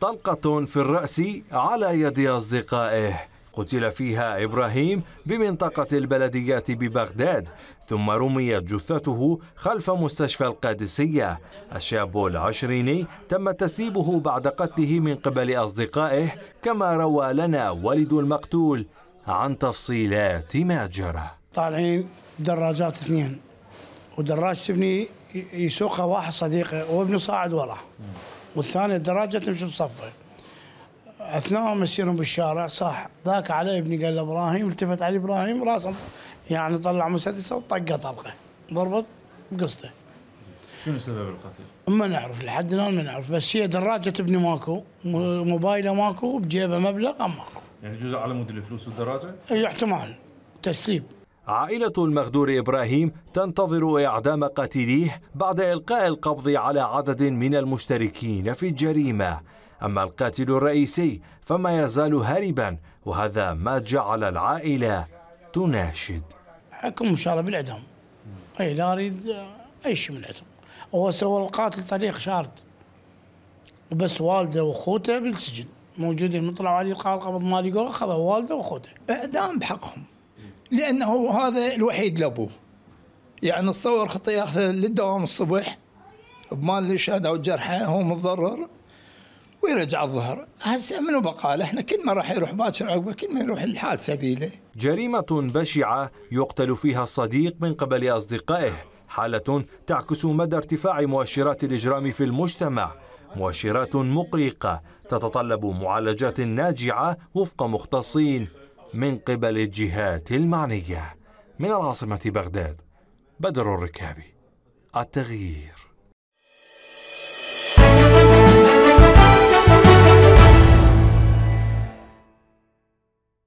طلقة في الرأس على يد أصدقائه قتل فيها إبراهيم بمنطقة البلديات ببغداد ثم رميت جثته خلف مستشفى القادسية الشاب العشريني تم تسيبه بعد قتله من قبل أصدقائه كما روى لنا والد المقتول عن تفصيلات ما جرى طالعين دراجات اثنين ودراجة ابني يسوقها واحد صديقه وابني صاعد وراه والثانية دراجة تمشي بصفه اثناء مسيرهم بالشارع صح ذاك على ابني قال له ابراهيم التفت على ابراهيم راسه يعني طلع مسدسه وطقه طلقه ضربت بقصته شنو سبب القتل؟ ما نعرف لحد الان ما نعرف بس هي دراجه ابني ماكو موبايله ماكو بجيبه مبلغ ماكو يعني جزء على مود الفلوس والدراجه؟ اي احتمال تسليب عائلة المغدور إبراهيم تنتظر إعدام قتيليه بعد إلقاء القبض على عدد من المشتركين في الجريمة أما القاتل الرئيسي فما يزال هاربا وهذا ما جعل العائلة تناشد حكم إن شاء الله بالإعدام أي لا أريد أي شيء من الإعدام هو سوى القاتل طريق شارد وبس والده وأخوته بالسجن موجودين مطلعوا عليه القبض ما لقوه خذوا والده وأخوته إعدام بحقهم لأنه هذا الوحيد لأبوه يعني تصور خطي ياخذ للدوام الصبح بمال الشهداء والجرحى هو متضرر ويرجع الظهر هسه منو بقال احنا كل ما راح يروح باكر عقبه كل ما يروح الحال سبيله جريمة بشعة يقتل فيها الصديق من قبل أصدقائه حالة تعكس مدى ارتفاع مؤشرات الإجرام في المجتمع مؤشرات مقلقة تتطلب معالجات ناجعة وفق مختصين من قبل الجهات المعنية من العاصمة بغداد بدر الركابي التغيير